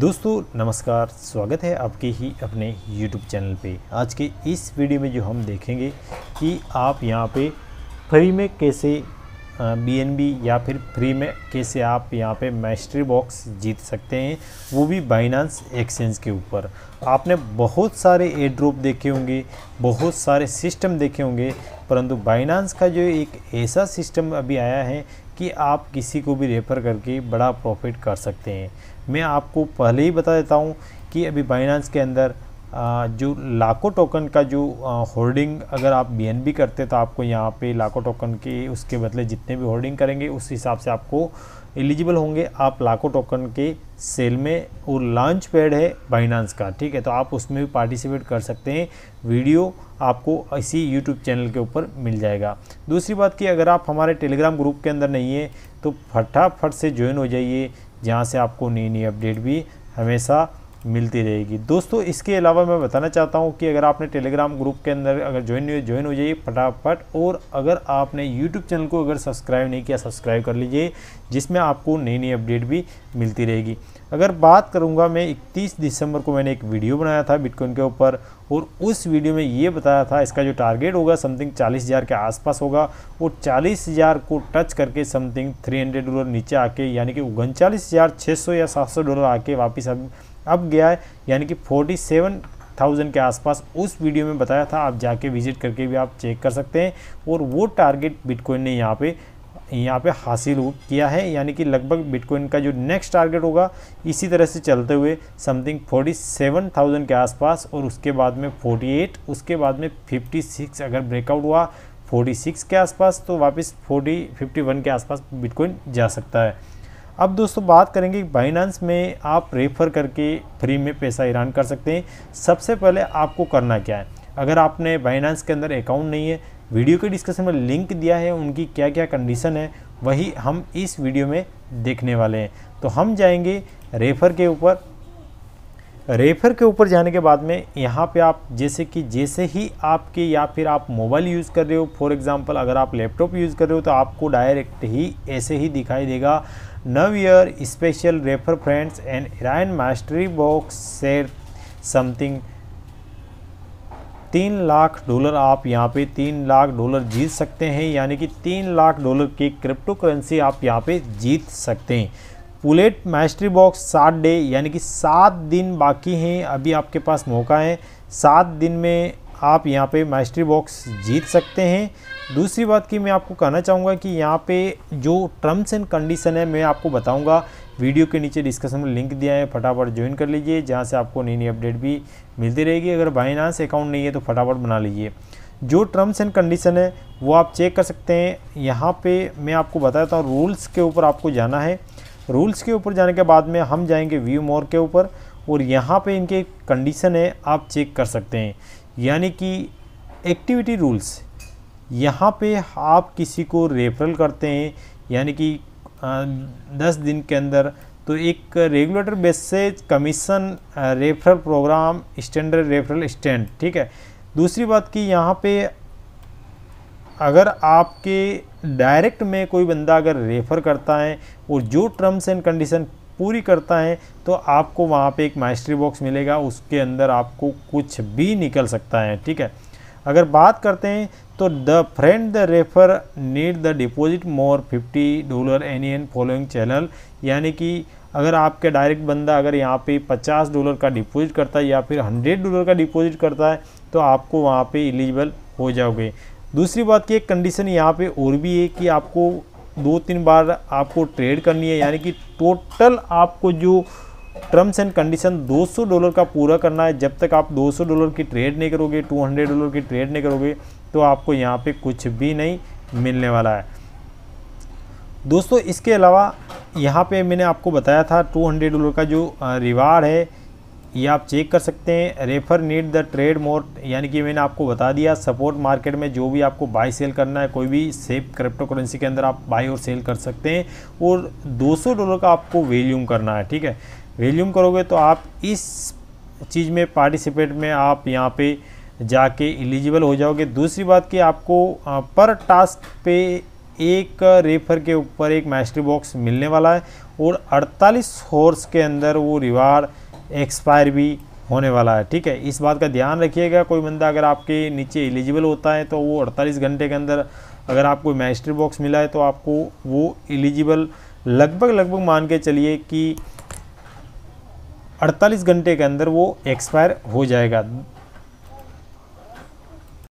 दोस्तों नमस्कार स्वागत है आपके ही अपने YouTube चैनल पे आज के इस वीडियो में जो हम देखेंगे कि आप यहाँ पे फ्री में कैसे बी या फिर फ्री में कैसे आप यहाँ पे मैस्ट्री बॉक्स जीत सकते हैं वो भी बाइनांस एक्सचेंज के ऊपर आपने बहुत सारे एड्रोप देखे होंगे बहुत सारे सिस्टम देखे होंगे परंतु बाइनांस का जो एक ऐसा सिस्टम अभी आया है कि आप किसी को भी रेफ़र करके बड़ा प्रॉफिट कर सकते हैं मैं आपको पहले ही बता देता हूँ कि अभी बाइनांस के अंदर जो लाखों टोकन का जो होल्डिंग अगर आप बी करते तो आपको यहाँ पे लाखों टोकन के उसके बदले जितने भी होल्डिंग करेंगे उस हिसाब से आपको एलिजिबल होंगे आप लाखों टोकन के सेल में और लॉन्च पैड है बाइनांस का ठीक है तो आप उसमें भी पार्टिसिपेट कर सकते हैं वीडियो आपको इसी यूट्यूब चैनल के ऊपर मिल जाएगा दूसरी बात कि अगर आप हमारे टेलीग्राम ग्रुप के अंदर नहीं है तो फटाफट से ज्वाइन हो जाइए जहाँ से आपको नई नई अपडेट भी हमेशा मिलती रहेगी दोस्तों इसके अलावा मैं बताना चाहता हूँ कि अगर आपने टेलीग्राम ग्रुप के अंदर अगर ज्वाइन नहीं ज्वाइन हो जाइए फटाफट और अगर आपने यूट्यूब चैनल को अगर सब्सक्राइब नहीं किया सब्सक्राइब कर लीजिए जिसमें आपको नई नई अपडेट भी मिलती रहेगी अगर बात करूँगा मैं इकतीस दिसंबर को मैंने एक वीडियो बनाया था बिटकॉइन के ऊपर और उस वीडियो में ये बताया था इसका जो टारगेट होगा समथिंग चालीस हज़ार के आसपास होगा वो चालीस हज़ार को टच करके समथिंग थ्री हंड्रेड डॉलर नीचे आके यानी कि उनचालीस हज़ार छः सौ या सात सौ डॉलर आके वापस अब अब गया है यानी कि फोर्टी सेवन थाउजेंड के आसपास उस वीडियो में बताया था आप जाके विजिट करके भी आप चेक कर सकते हैं और वो टारगेट बिटकॉइन ने यहाँ पे यहाँ पे हासिल किया है यानी कि लगभग बिटकॉइन का जो नेक्स्ट टारगेट होगा इसी तरह से चलते हुए समथिंग फोर्टी सेवन थाउजेंड के आसपास और उसके बाद में फोर्टी एट उसके बाद में फिफ्टी सिक्स अगर ब्रेकआउट हुआ फोर्टी सिक्स के आसपास तो वापस फोर्टी फिफ्टी वन के आसपास बिटकॉइन जा सकता है अब दोस्तों बात करेंगे बाइनांस में आप रेफ़र करके फ्री में पैसा ईरान कर सकते हैं सबसे पहले आपको करना क्या है अगर आपने बाइनांस के अंदर अकाउंट नहीं है वीडियो के डिस्कशन में लिंक दिया है उनकी क्या क्या कंडीशन है वही हम इस वीडियो में देखने वाले हैं तो हम जाएंगे रेफ़र के ऊपर रेफर के ऊपर जाने के बाद में यहाँ पे आप जैसे कि जैसे ही आपके या फिर आप मोबाइल यूज़ कर रहे हो फॉर एग्ज़ाम्पल अगर आप लैपटॉप यूज़ कर रहे हो तो आपको डायरेक्ट ही ऐसे ही दिखाई देगा now special refer friends and earn mystery box से समथिंग तीन लाख डॉलर आप यहाँ पे तीन लाख डॉलर जीत सकते हैं यानी कि तीन लाख डॉलर की क्रिप्टो करेंसी आप यहाँ पे जीत सकते हैं पुलेट मास्टरी बॉक्स सात डे यानी कि सात दिन बाकी हैं अभी आपके पास मौका है सात दिन में आप यहाँ पे मास्टरी बॉक्स जीत सकते हैं दूसरी बात की मैं आपको कहना चाहूँगा कि यहाँ पे जो टर्म्स एंड कंडीशन है मैं आपको बताऊँगा वीडियो के नीचे डिस्कशन में लिंक दिया है फटाफट ज्वाइन कर लीजिए जहाँ से आपको नई नई अपडेट भी मिलती रहेगी अगर बाइनांस अकाउंट नहीं है तो फटाफट बना लीजिए जो टर्म्स एंड कंडीशन है वो आप चेक कर सकते हैं यहाँ पे मैं आपको बताता हूँ रूल्स के ऊपर आपको जाना है रूल्स के ऊपर जाने के बाद में हम जाएंगे व्यू मोर के ऊपर और यहाँ पे इनके कंडीशन है आप चेक कर सकते हैं यानी कि एक्टिविटी रूल्स यहाँ पे आप किसी को रेफरल करते हैं यानी कि दस दिन के अंदर तो एक रेगुलेटर बेस से commission referral program standard referral stand ठीक है दूसरी बात कि यहाँ पे अगर आपके डायरेक्ट में कोई बंदा अगर रेफ़र करता है और जो टर्म्स एंड कंडीशन पूरी करता है तो आपको वहाँ पे एक माइस्ट्री बॉक्स मिलेगा उसके अंदर आपको कुछ भी निकल सकता है ठीक है अगर बात करते हैं तो the friend the refer need the deposit more fifty dollar any an following channel यानी कि अगर आपके डायरेक्ट बंदा अगर यहाँ पे 50 डॉलर का डिपॉजिट करता है या फिर 100 डॉलर का डिपॉजिट करता है तो आपको वहाँ पे एलिजिबल हो जाओगे दूसरी बात की एक कंडीशन यहाँ पे और भी है कि आपको दो तीन बार आपको ट्रेड करनी है यानी कि टोटल आपको जो टर्म्स एंड कंडीशन 200 डॉलर का पूरा करना है जब तक आप 200 डॉलर की ट्रेड नहीं करोगे 200 डॉलर की ट्रेड नहीं करोगे तो आपको यहाँ पे कुछ भी नहीं मिलने वाला है दोस्तों इसके अलावा यहाँ पे मैंने आपको बताया था 200 डॉलर का जो रिवार्ड है ये आप चेक कर सकते हैं refer need the trade more यानी कि मैंने आपको बता दिया सपोर्ट मार्केट में जो भी आपको बाई सेल करना है कोई भी सेफ क्रिप्टो करेंसी के अंदर आप बाई और सेल कर सकते हैं और 200 डॉलर का आपको वैल्यूम करना है ठीक है वैल्यूम करोगे तो आप इस चीज़ में पार्टिसिपेट में आप यहाँ पे जाके एलिजिबल हो जाओगे दूसरी बात कि आपको पर टास्क पे एक रेफर के ऊपर एक मैस्ट्री बॉक्स मिलने वाला है और 48 हॉर्स के अंदर वो रिवार्ड एक्सपायर भी होने वाला है ठीक है इस बात का ध्यान रखिएगा कोई बंदा अगर आपके नीचे एलिजिबल होता है तो वो 48 घंटे के अंदर अगर आपको मैजिस्ट्री बॉक्स मिला है तो आपको वो एलिजिबल लगभग लगभग मान के चलिए कि 48 घंटे के अंदर वो एक्सपायर हो जाएगा